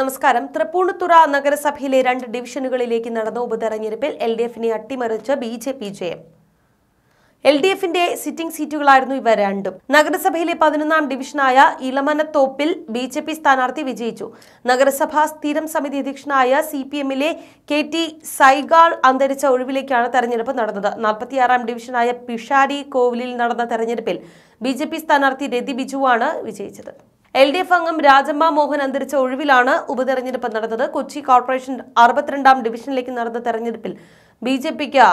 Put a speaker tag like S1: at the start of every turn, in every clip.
S1: നമസ്കാരം തൃപ്പൂണിത്തുറ നഗരസഭയിലെ രണ്ട് ഡിവിഷനുകളിലേക്ക് നടന്ന ഉപതെരഞ്ഞെടുപ്പിൽ എൽ ഡി എഫിനെ അട്ടിമറിച്ച് ബി ജെ പി ജയം എൽ ഡി എഫിന്റെ സിറ്റിംഗ് സീറ്റുകളായിരുന്നു ഇവ രണ്ടും നഗരസഭയിലെ പതിനൊന്നാം ഡിവിഷനായ ഇളമനത്തോപ്പിൽ ബി ജെ പി സ്ഥാനാർത്ഥി വിജയിച്ചു നഗരസഭാ സ്ഥിരം സമിതി അധ്യക്ഷനായ സി പി എമ്മിലെ കെ ടി സൈഗാൾ അന്തരിച്ച ഒഴിവിലേക്കാണ് തെരഞ്ഞെടുപ്പ് നടന്നത് നാൽപ്പത്തിയാറാം ഡിവിഷനായ പിഷാരി കോവിലിൽ നടന്ന തെരഞ്ഞെടുപ്പിൽ ബി ജെ പി സ്ഥാനാർത്ഥി രതി ബിജുവാണ് വിജയിച്ചത് എൽ ഡി എഫ് അംഗം രാജമ്മ മോഹൻ അന്തരിച്ച ഒഴിവിലാണ് ഉപതെരഞ്ഞെടുപ്പ് നടന്നത് കൊച്ചി കോർപ്പറേഷൻ അറുപത്തിരണ്ടാം ഡിവിഷനിലേക്ക് നടന്ന തെരഞ്ഞെടുപ്പിൽ ബി ജെ പിക്ക്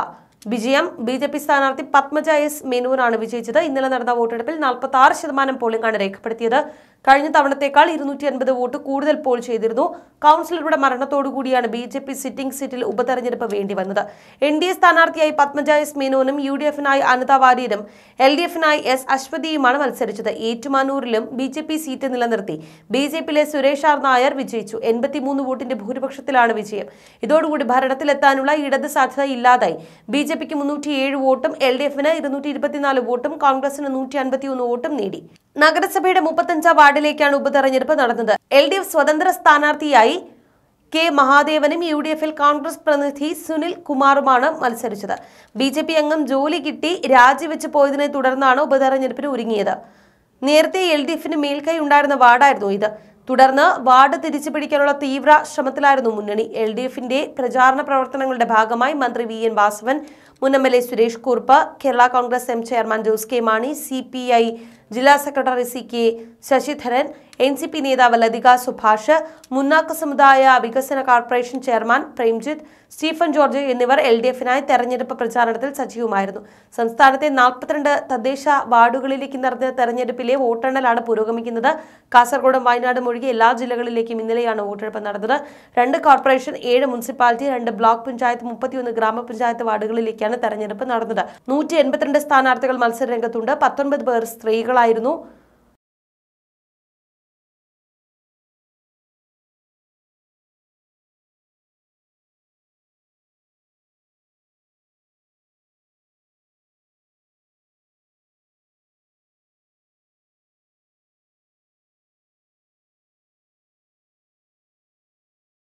S1: വിജയം ബി ജെ പി സ്ഥാനാർത്ഥി പത്മജ എസ് മേനൂരാണ് വിജയിച്ചത് ഇന്നലെ നടന്ന വോട്ടെടുപ്പിൽ നാൽപ്പത്തി ആറ് ശതമാനം പോളിംഗാണ് രേഖപ്പെടുത്തിയത് കഴിഞ്ഞ തവണത്തേക്കാൾ ഇരുന്നൂറ്റി അൻപത് വോട്ട് കൂടുതൽ പോൾ ചെയ്തിരുന്നു കൗൺസിലറുടെ മരണത്തോടുകൂടിയാണ് ബി ജെ പി സിറ്റിംഗ് സീറ്റിൽ ഉപതെരഞ്ഞെടുപ്പ് വേണ്ടി വന്നത് എൻ ഡി എ സ്ഥാനാർത്ഥിയായി പത്മജ എസ് മേനോനും യു ഡി എഫിനായി അനിത വാര്യരും എൽ ഡി എഫിനായി എസ് അശ്വതിയുമാണ് മത്സരിച്ചത് ഏറ്റുമാനൂരിലും ബി ജെ പി സീറ്റ് നിലനിർത്തി ബി ജെ പിയിലെ സുരേഷ് ആർ നായർ വിജയിച്ചു എൺപത്തിമൂന്ന് വോട്ടിന്റെ ഭൂരിപക്ഷത്തിലാണ് വിജയം ഇതോടുകൂടി ഭരണത്തിലെത്താനുള്ള ഇടത് സാധ്യത ഇല്ലാതായി ബി ജെ പിക്ക് ഏഴ് വോട്ടും എൽ ഡി എഫിന് ഇരുന്നൂറ്റി ഇരുപത്തിനാല് വോട്ടും കോൺഗ്രസിന് നൂറ്റി അൻപത്തിയൊന്ന് വോട്ടും നേടി നഗരസഭയുടെ മുപ്പത്തഞ്ചാം വാർഡിലേക്കാണ് ഉപതെരഞ്ഞെടുപ്പ് നടന്നത് എൽ ഡി എഫ് സ്വതന്ത്ര സ്ഥാനാർത്ഥിയായി കെ മഹാദേവനും യു ഡി എഫിൽ കോൺഗ്രസ് പ്രതിനിധി സുനിൽ കുമാറുമാണ് മത്സരിച്ചത് ബി ജെ പി അംഗം ജോലി കിട്ടി രാജിവെച്ച് പോയതിനെ തുടർന്നാണ് ഉപതെരഞ്ഞെടുപ്പിന് ഒരുങ്ങിയത് നേരത്തെ എൽ ഡി എഫിന് മേൽക്കൈ ഉണ്ടായിരുന്ന വാർഡായിരുന്നു ഇത് തുടർന്ന് വാർഡ് തിരിച്ചു പിടിക്കാനുള്ള തീവ്ര ശ്രമത്തിലായിരുന്നു മുന്നണി എൽ ഡി എഫിന്റെ പ്രചാരണ പ്രവർത്തനങ്ങളുടെ ഭാഗമായി മന്ത്രി വി എൻ വാസവൻ മുൻ M L A Suresh Kurup Kerala Congress M chairman Jose K Mani C P I ജില്ലാ secretary C K Sasidharan N C P നേതാവ് ലതിക സുഭാഷ് മുന്നാക്ക സമുദായ വികസന കോർപ്പറേഷൻ ചെയർമാൻ പ്രേംജിത്ത് സ്റ്റീഫൻ ജോർജ് എന്നിവർ എൽ ഡി എഫിനായി തെരഞ്ഞെടുപ്പ് പ്രചാരണത്തിൽ സജീവമായിരുന്നു സംസ്ഥാനത്തെ നാൽപ്പത്തിരണ്ട് തദ്ദേശ വാർഡുകളിലേക്ക് നടന്ന തെരഞ്ഞെടുപ്പിലെ വോട്ടെണ്ണലാണ് പുരോഗമിക്കുന്നത് കാസർഗോഡും വയനാടും ഒഴികെ എല്ലാ ജില്ലകളിലേക്കും ഇന്നലെയാണ് വോട്ടെടുപ്പ് നടന്നത് രണ്ട് കോർപ്പറേഷൻ ഏഴ് മുനിസിപ്പാലിറ്റി രണ്ട് ബ്ലോക്ക് പഞ്ചായത്ത് മുപ്പത്തിയൊന്ന് ഗ്രാമപഞ്ചായത്ത് വാർഡുകളിലേക്കാണ് തെരഞ്ഞെടുപ്പ് നടന്നത് നൂറ്റി എൺപത്തിരണ്ട് സ്ഥാനാർത്ഥികൾ രംഗത്തുണ്ട് പത്തൊൻപത് പേർ സ്ത്രീകളായി ആയിരുന്നു